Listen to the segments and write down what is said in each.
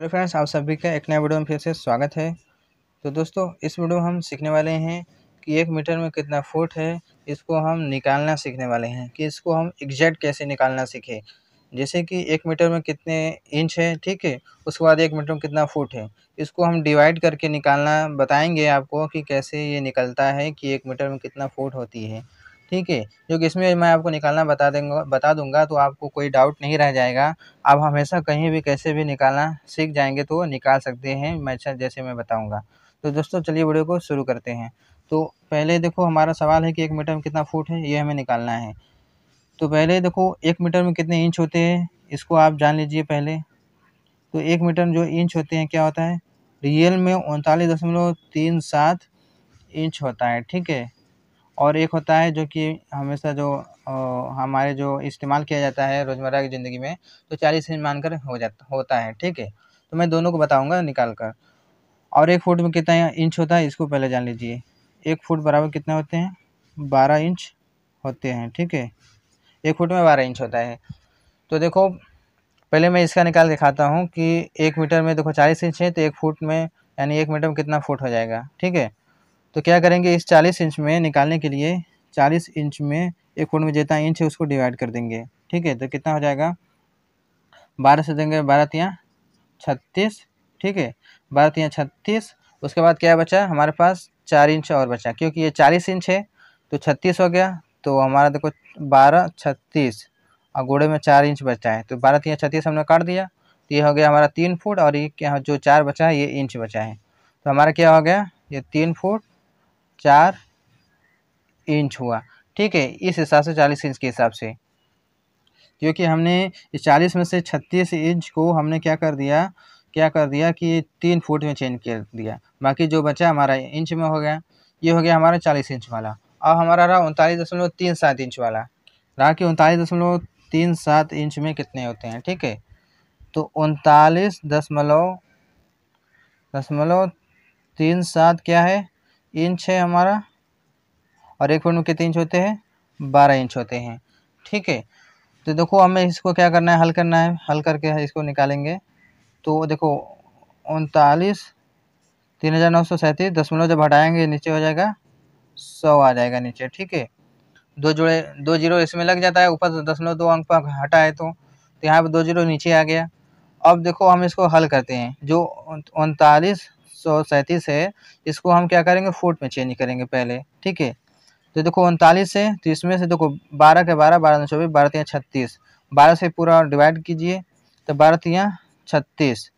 hello friends आप सभी का एक नया वीडियो में फिर से स्वागत है तो दोस्तों इस वीडियो में हम सीखने वाले हैं कि एक मीटर में कितना फुट है इसको हम निकालना सीखने वाले हैं कि इसको हम एग्जैक्ट कैसे निकालना सीखें जैसे कि एक मीटर में कितने इंच है ठीक है उसके बाद एक मीटर में कितना फुट है इसको हम डिवाइड करके निकालना बताएँगे आपको कि कैसे ये निकलता है कि एक मीटर में कितना फुट होती है ठीक है जो कि इसमें मैं आपको निकालना बता देंगे बता दूंगा तो आपको कोई डाउट नहीं रह जाएगा आप हमेशा कहीं भी कैसे भी निकालना सीख जाएंगे तो निकाल सकते हैं मैं जैसे मैं बताऊँगा तो दोस्तों चलिए वीडियो को शुरू करते हैं तो पहले देखो हमारा सवाल है कि एक मीटर में कितना फुट है ये हमें निकालना है तो पहले देखो एक मीटर में कितने इंच होते हैं इसको आप जान लीजिए पहले तो एक मीटर में जो इंच होते हैं क्या होता है रियल में उनतालीस दशमलव तीन सात इंच होता है ठीक है और एक होता है जो कि हमेशा जो हमारे जो इस्तेमाल किया जाता है रोज़मर्रा की ज़िंदगी में तो चालीस इंच मान कर हो जाता होता है ठीक है तो मैं दोनों को बताऊँगा निकाल कर और एक फुट में कितना इंच होता है इसको पहले जान लीजिए एक फुट बराबर कितने होते हैं बारह इंच होते हैं ठीक है एक फुट में बारह इंच होता है तो देखो पहले मैं इसका निकाल दिखाता हूँ कि एक मीटर में देखो चालीस इंच है तो एक फुट में यानी एक मीटर में कितना फुट हो जाएगा ठीक है तो क्या करेंगे इस चालीस इंच में निकालने के लिए चालीस इंच में एक फुट में जितना इंच है उसको डिवाइड कर देंगे ठीक है तो कितना हो जाएगा बारह से देंगे बारह तिया छत्तीस ठीक है बारह तिया छत्तीस उसके बाद क्या बचा हमारे पास चार इंच और बचा क्योंकि ये चालीस इंच है तो छत्तीस हो गया तो हमारा देखो बारह छत्तीस और घोड़े में चार इंच बचा है तो बारह तिया छत्तीस हमने काट दिया तो ये हो गया हमारा तीन फुट और ये जो चार बचा है ये इंच बचा है तो हमारा क्या हो गया ये तीन फुट चार इंच हुआ ठीक है इस हिसाब से चालीस इंच के हिसाब से क्योंकि हमने चालीस में से छत्तीस इंच को हमने क्या कर दिया क्या कर दिया कि तीन फुट में चेंज कर दिया बाकी जो बचा हमारा इंच में हो गया ये हो गया हमारा चालीस इंच वाला अब हमारा रहा उनतालीस दशमलव तीन सात इंच वाला रहा कि उनतालीस दशमलव तीन सात इंच में कितने होते हैं ठीक है तो उनतालीस दशमलव दशमलव तीन सात क्या है इंच है हमारा और एक फुट में कितने इंच होते हैं बारह इंच होते हैं ठीक है तो देखो हमें इसको क्या करना है हल करना है हल करके इसको निकालेंगे तो देखो उनतालीस तीन हज़ार नौ सौ सैंतीस दशमलव जब हटाएंगे नीचे हो जाएगा सौ आ जाएगा नीचे ठीक है दो जोड़े दो जीरो इसमें लग जाता है ऊपर दशमलव दो अंक पर हटाए तो तो यहाँ पर दो जीरो नीचे आ गया अब देखो हम इसको हल करते हैं जो उनतालीस सौ सैंतीस है इसको हम क्या करेंगे फुट में चेंज करेंगे पहले ठीक है तो देखो उनतालीस है तो इसमें से देखो बारह के बारह बारह दो चौबीस बारह तीन छत्तीस बारह से पूरा डिवाइड कीजिए तो बारह तीन छत्तीस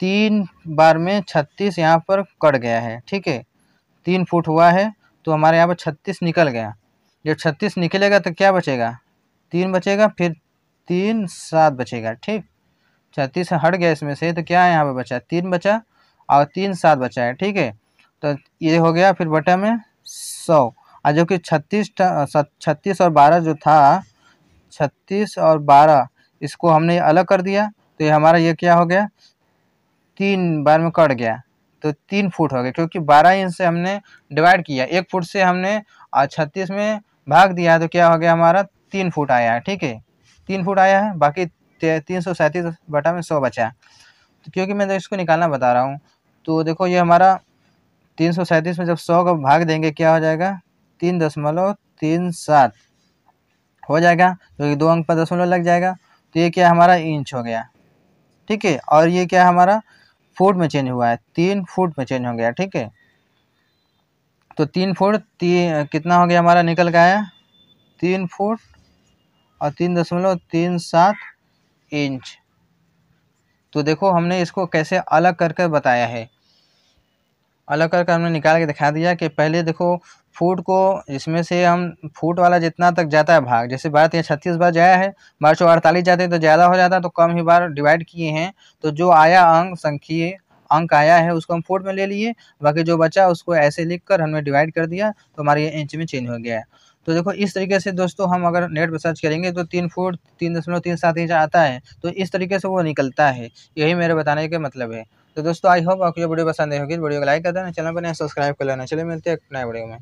तीन बार में छत्तीस यहाँ पर कट गया है ठीक है तीन फुट हुआ है तो हमारे यहाँ पर छत्तीस निकल गया जब छत्तीस निकलेगा तो क्या बचेगा तीन बचेगा फिर तीन सात बचेगा ठीक छत्तीस हट गया इसमें से तो क्या यहाँ पर बचा तीन बचा और तीन सात बचा है ठीक है तो ये हो गया फिर बटा में सौ और जो कि छत्तीस छत्तीस और बारह जो था छत्तीस और बारह इसको हमने अलग कर दिया तो ये हमारा ये क्या हो गया तीन बार में कट गया तो तीन फुट हो गया क्योंकि बारह इंच से हमने डिवाइड किया एक फुट से हमने छत्तीस में भाग दिया तो क्या हो गया हमारा तीन फुट आया है ठीक है तीन फुट आया है बाकी तीन सौ सैंतीस बटा में सौ बचा है तो क्योंकि मैं तो इसको निकालना बता रहा हूँ तो देखो ये हमारा तीन सौ सैंतीस में जब सौ का भाग देंगे क्या हो जाएगा तीन दशमलव तीन सात हो जाएगा तो दो अंक पर दशमलव लग जाएगा तो ये क्या हमारा इंच हो गया ठीक है और ये क्या हमारा फुट में चेंज हुआ है तीन फुट में चेंज हो गया ठीक है तो तीन फुट तीन कितना हो गया हमारा निकल गया आया तीन फुट और तीन दशमलव तीन सात इंच तो देखो हमने इसको कैसे अलग कर कर बताया है अलग कर कर हमने निकाल के दिखा दिया कि पहले देखो फूट को इसमें से हम फूट वाला जितना तक जाता है भाग जैसे भारत यहाँ छत्तीस बार जाया है बार सौ अड़तालीस जाते हैं तो ज़्यादा हो जाता है तो कम ही बार डिवाइड किए हैं तो जो आया अंक संख्य अंक आया है उसको हम फूट में ले लिए बाकी जो बचा उसको ऐसे लिख कर हमने डिवाइड कर दिया तो हमारे ये इंच में चेंज हो गया है तो देखो इस तरीके से दोस्तों हम अगर नेट पर सर्च करेंगे तो तीन फुट तीन दशमलव तीन सात इंच आता है तो इस तरीके से वो निकलता है यही मेरे बताने का मतलब है तो दोस्तों आई होप आपको ये वीडियो पसंद है होगी वीडियो को लाइक कर देना चैनल पर नया सब्सक्राइब कर लेना चलिए मिलते हैं नए वीडियो में